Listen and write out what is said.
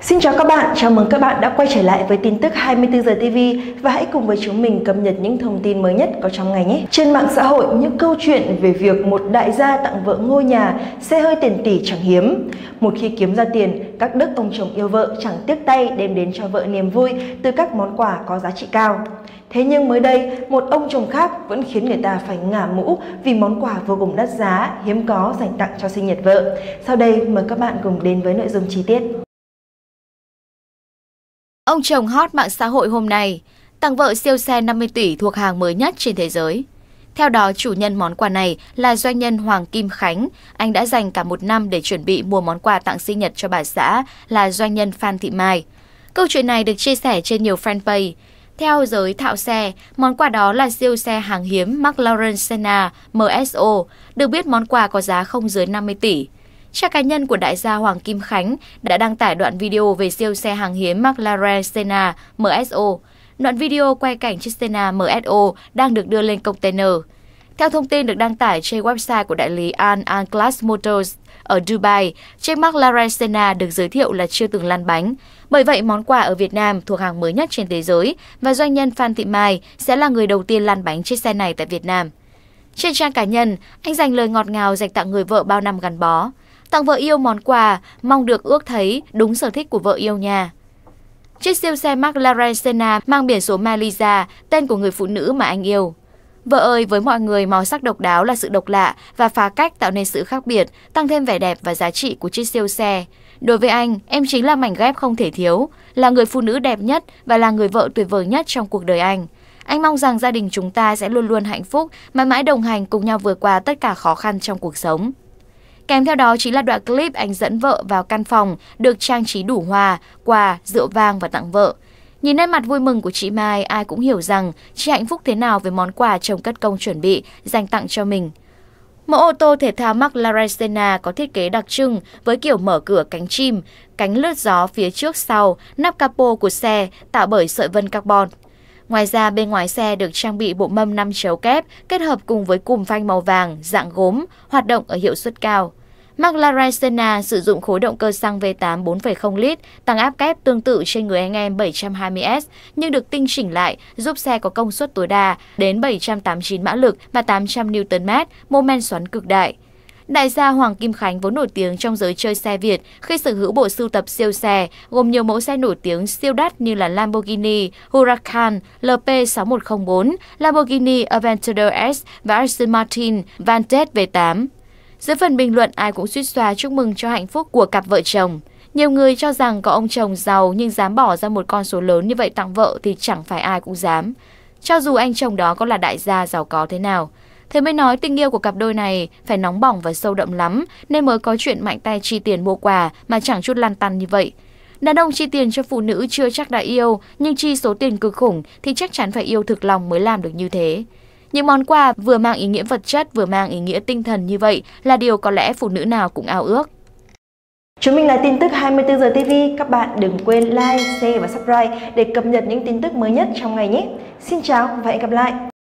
Xin chào các bạn, chào mừng các bạn đã quay trở lại với tin tức 24 giờ TV và hãy cùng với chúng mình cập nhật những thông tin mới nhất có trong ngày nhé. Trên mạng xã hội, những câu chuyện về việc một đại gia tặng vợ ngôi nhà, xe hơi tiền tỷ chẳng hiếm. Một khi kiếm ra tiền, các đức ông chồng yêu vợ chẳng tiếc tay đem đến cho vợ niềm vui từ các món quà có giá trị cao. Thế nhưng mới đây, một ông chồng khác vẫn khiến người ta phải ngả mũ vì món quà vô cùng đắt giá, hiếm có dành tặng cho sinh nhật vợ. Sau đây mời các bạn cùng đến với nội dung chi tiết. Ông chồng hot mạng xã hội hôm nay tặng vợ siêu xe 50 tỷ thuộc hàng mới nhất trên thế giới. Theo đó, chủ nhân món quà này là doanh nhân Hoàng Kim Khánh. Anh đã dành cả một năm để chuẩn bị mua món quà tặng sinh nhật cho bà xã là doanh nhân Phan Thị Mai. Câu chuyện này được chia sẻ trên nhiều fanpage. Theo giới thạo xe, món quà đó là siêu xe hàng hiếm McLaren Senna MSO, được biết món quà có giá không dưới 50 tỷ. Trang cá nhân của đại gia Hoàng Kim Khánh đã đăng tải đoạn video về siêu xe hàng hiếm McLaren Senna MSO. Đoạn video quay cảnh chiếc Senna MSO đang được đưa lên container. Theo thông tin được đăng tải trên website của đại lý Al Al Class Motors ở Dubai, chiếc McLaren Senna được giới thiệu là chưa từng lăn bánh. Bởi vậy, món quà ở Việt Nam thuộc hàng mới nhất trên thế giới và doanh nhân Phan Thị Mai sẽ là người đầu tiên lăn bánh chiếc xe này tại Việt Nam. Trên trang cá nhân, anh dành lời ngọt ngào dành tặng người vợ bao năm gắn bó. Tặng vợ yêu món quà, mong được ước thấy đúng sở thích của vợ yêu nhà. Chiếc siêu xe McLaren Senna mang biển số Malaysia, tên của người phụ nữ mà anh yêu. Vợ ơi, với mọi người, màu sắc độc đáo là sự độc lạ và phá cách tạo nên sự khác biệt, tăng thêm vẻ đẹp và giá trị của chiếc siêu xe. Đối với anh, em chính là mảnh ghép không thể thiếu, là người phụ nữ đẹp nhất và là người vợ tuyệt vời nhất trong cuộc đời anh. Anh mong rằng gia đình chúng ta sẽ luôn luôn hạnh phúc, mãi mãi đồng hành cùng nhau vượt qua tất cả khó khăn trong cuộc sống. Kèm theo đó chính là đoạn clip anh dẫn vợ vào căn phòng được trang trí đủ hoa quà, rượu vang và tặng vợ. Nhìn nét mặt vui mừng của chị Mai, ai cũng hiểu rằng chị hạnh phúc thế nào với món quà chồng cất công chuẩn bị dành tặng cho mình. Mẫu ô tô thể thao McLaren Senna có thiết kế đặc trưng với kiểu mở cửa cánh chim, cánh lướt gió phía trước sau, nắp capo của xe tạo bởi sợi vân carbon. Ngoài ra, bên ngoài xe được trang bị bộ mâm 5 chấu kép kết hợp cùng với cùm phanh màu vàng dạng gốm, hoạt động ở hiệu suất cao. McLaren Senna sử dụng khối động cơ xăng V8 4,0 lít, tăng áp kép tương tự trên người anh em 720S, nhưng được tinh chỉnh lại giúp xe có công suất tối đa đến 789 mã lực và 800 Nm, mô men xoắn cực đại. Đại gia Hoàng Kim Khánh vốn nổi tiếng trong giới chơi xe Việt khi sở hữu bộ sưu tập siêu xe, gồm nhiều mẫu xe nổi tiếng siêu đắt như là Lamborghini Huracan LP6104, Lamborghini Aventador S và Aston Martin Vantage V8. Dưới phần bình luận ai cũng suýt xòa chúc mừng cho hạnh phúc của cặp vợ chồng. Nhiều người cho rằng có ông chồng giàu nhưng dám bỏ ra một con số lớn như vậy tặng vợ thì chẳng phải ai cũng dám. Cho dù anh chồng đó có là đại gia giàu có thế nào. Thế mới nói tình yêu của cặp đôi này phải nóng bỏng và sâu đậm lắm nên mới có chuyện mạnh tay chi tiền mua quà mà chẳng chút lăn tăn như vậy. Đàn ông chi tiền cho phụ nữ chưa chắc đã yêu, nhưng chi số tiền cực khủng thì chắc chắn phải yêu thực lòng mới làm được như thế. Những món quà vừa mang ý nghĩa vật chất vừa mang ý nghĩa tinh thần như vậy là điều có lẽ phụ nữ nào cũng ao ước. Chúng mình là tin tức 24 giờ TV, các bạn đừng quên like, share và subscribe để cập nhật những tin tức mới nhất trong ngày nhé. Xin chào và hẹn gặp lại.